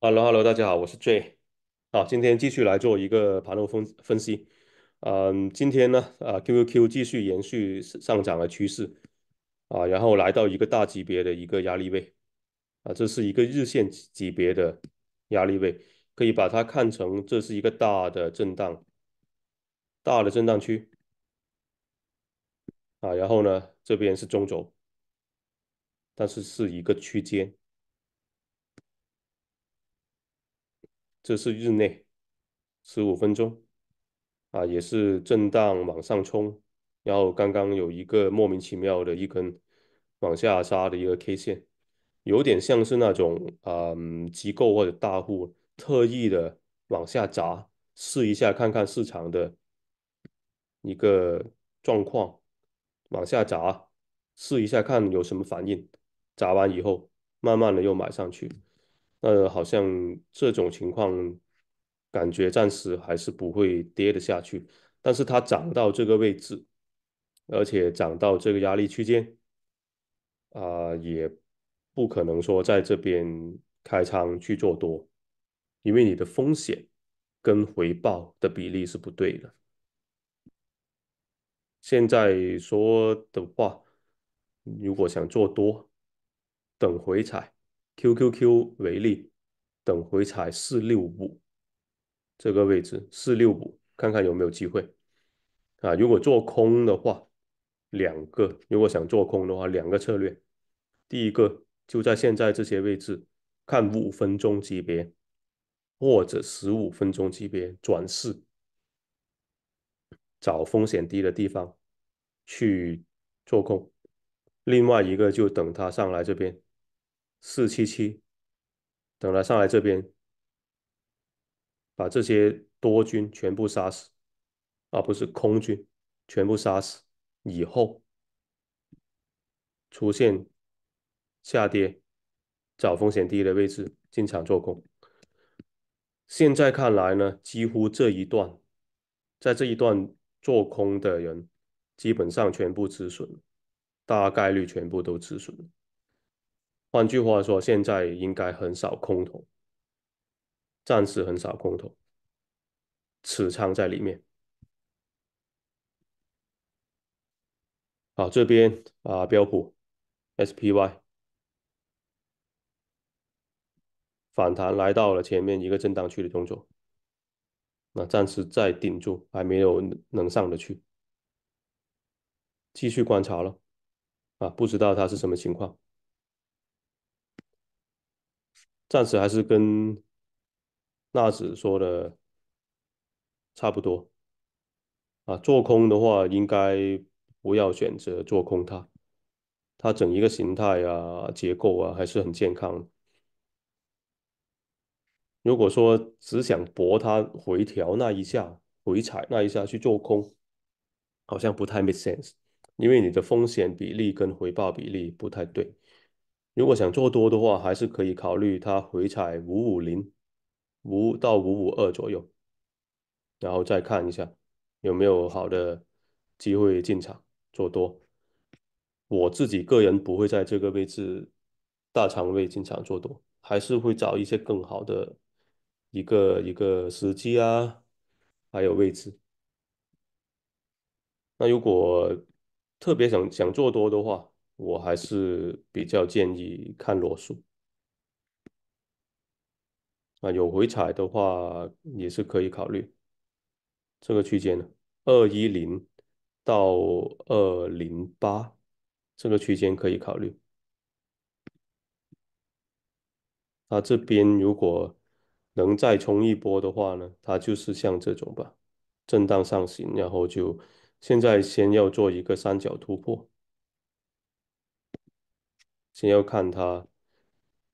Hello，Hello，大家好，我是 J，好，今天继续来做一个盘路分分析。嗯，今天呢，啊，QQQ 继续延续上涨的趋势，啊，然后来到一个大级别的一个压力位，啊，这是一个日线级别的压力位，可以把它看成这是一个大的震荡，大的震荡区。啊，然后呢，这边是中轴，但是是一个区间。这是日内十五分钟啊，也是震荡往上冲，然后刚刚有一个莫名其妙的一根往下杀的一个 K 线，有点像是那种嗯机构或者大户特意的往下砸，试一下看看市场的一个状况，往下砸试一下看有什么反应，砸完以后慢慢的又买上去。呃，好像这种情况，感觉暂时还是不会跌得下去。但是它涨到这个位置，而且涨到这个压力区间，啊，也不可能说在这边开仓去做多，因为你的风险跟回报的比例是不对的。现在说的话，如果想做多，等回踩。Q Q Q 为例，等回踩四六五这个位置四六五，看看有没有机会啊！如果做空的话，两个如果想做空的话，两个策略，第一个就在现在这些位置看五分钟级别或者十五分钟级别转势，找风险低的地方去做空；另外一个就等它上来这边。四七七，等他上来这边，把这些多军全部杀死，啊，不是空军，全部杀死以后，出现下跌，找风险低的位置进场做空。现在看来呢，几乎这一段，在这一段做空的人，基本上全部止损，大概率全部都止损了。换句话说，现在应该很少空头，暂时很少空头，持仓在里面。好，这边啊，标普 SPY 反弹来到了前面一个震荡区的动作，那暂时在顶住，还没有能上得去，继续观察了。啊，不知道它是什么情况。暂时还是跟纳指说的差不多啊，做空的话应该不要选择做空它，它整一个形态啊、结构啊还是很健康。如果说只想博它回调那一下、回踩那一下去做空，好像不太 make sense，因为你的风险比例跟回报比例不太对。如果想做多的话，还是可以考虑它回踩五五零五到五五二左右，然后再看一下有没有好的机会进场做多。我自己个人不会在这个位置大仓位进场做多，还是会找一些更好的一个一个时机啊，还有位置。那如果特别想想做多的话，我还是比较建议看裸数。啊，有回踩的话也是可以考虑这个区间呢，二一零到二零八这个区间可以考虑。它这边如果能再冲一波的话呢，它就是像这种吧，震荡上行，然后就现在先要做一个三角突破。先要看它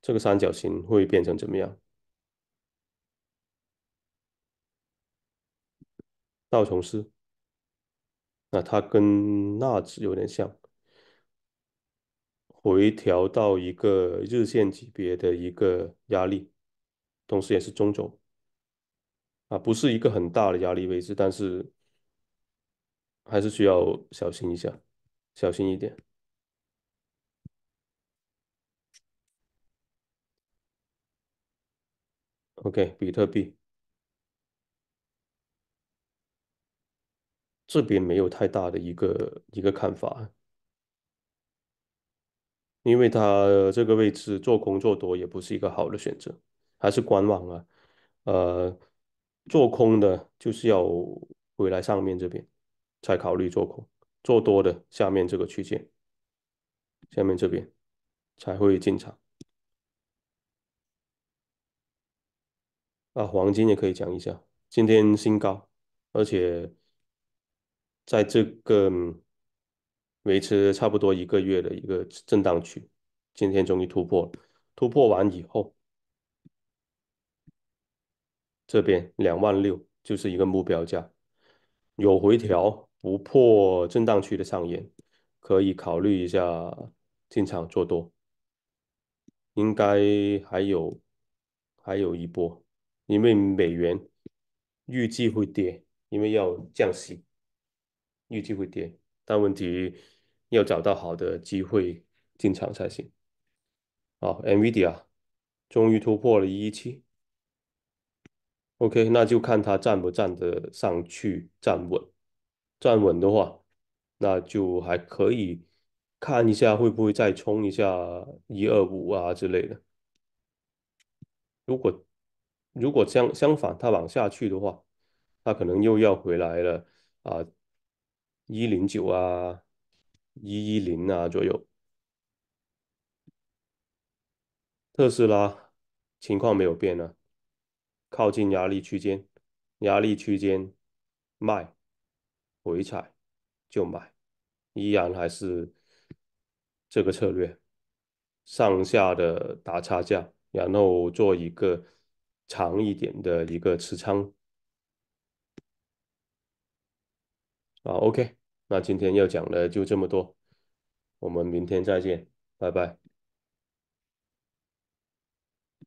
这个三角形会变成怎么样。道琼斯，那它跟纳指有点像，回调到一个日线级别的一个压力，同时也是中轴，啊，不是一个很大的压力位置，但是还是需要小心一下，小心一点。OK，比特币这边没有太大的一个一个看法，因为它这个位置做空做多也不是一个好的选择，还是观望啊。呃，做空的就是要回来上面这边才考虑做空，做多的下面这个区间，下面这边才会进场。啊，黄金也可以讲一下，今天新高，而且在这个维持差不多一个月的一个震荡区，今天终于突破了。突破完以后，这边两万六就是一个目标价，有回调不破震荡区的上沿，可以考虑一下进场做多，应该还有还有一波。因为美元预计会跌，因为要降息，预计会跌。但问题要找到好的机会进场才行。啊 n v i d i a 终于突破了一一七。OK，那就看它站不站得上去，站稳。站稳的话，那就还可以看一下会不会再冲一下一二五啊之类的。如果如果相相反，它往下去的话，它可能又要回来了啊，一零九啊，一一零啊左右。特斯拉情况没有变呢，靠近压力区间，压力区间卖，回踩就买，依然还是这个策略，上下的打差价，然后做一个。长一点的一个持仓啊，OK，那今天要讲的就这么多，我们明天再见，拜拜。